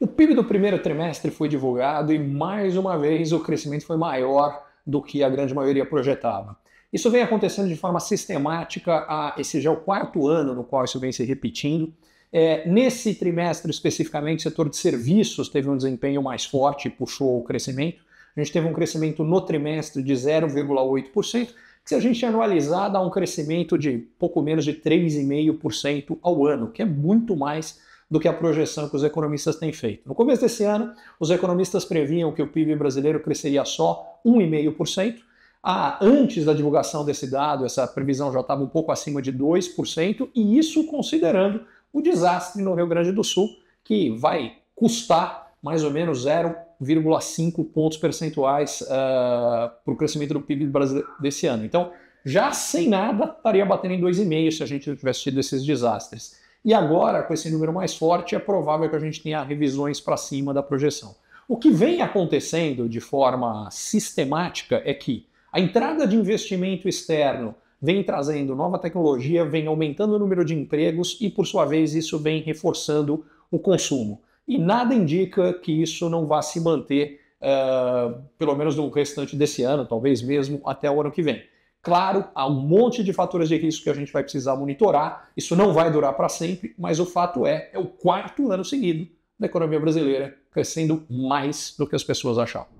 O PIB do primeiro trimestre foi divulgado e, mais uma vez, o crescimento foi maior do que a grande maioria projetava. Isso vem acontecendo de forma sistemática, a, esse já é o quarto ano no qual isso vem se repetindo. É, nesse trimestre, especificamente, o setor de serviços teve um desempenho mais forte e puxou o crescimento. A gente teve um crescimento no trimestre de 0,8%, que se a gente anualizar dá um crescimento de pouco menos de 3,5% ao ano, que é muito mais do que a projeção que os economistas têm feito. No começo desse ano, os economistas previam que o PIB brasileiro cresceria só 1,5%. Ah, antes da divulgação desse dado, essa previsão já estava um pouco acima de 2%, e isso considerando o desastre no Rio Grande do Sul, que vai custar mais ou menos 0,5 pontos percentuais uh, para o crescimento do PIB brasileiro desse ano. Então, já sem nada, estaria batendo em 2,5 se a gente tivesse tido esses desastres. E agora, com esse número mais forte, é provável que a gente tenha revisões para cima da projeção. O que vem acontecendo de forma sistemática é que a entrada de investimento externo vem trazendo nova tecnologia, vem aumentando o número de empregos e, por sua vez, isso vem reforçando o consumo. E nada indica que isso não vá se manter, uh, pelo menos no restante desse ano, talvez mesmo até o ano que vem. Claro, há um monte de fatores de risco que a gente vai precisar monitorar, isso não vai durar para sempre, mas o fato é, é o quarto ano seguido da economia brasileira crescendo mais do que as pessoas achavam.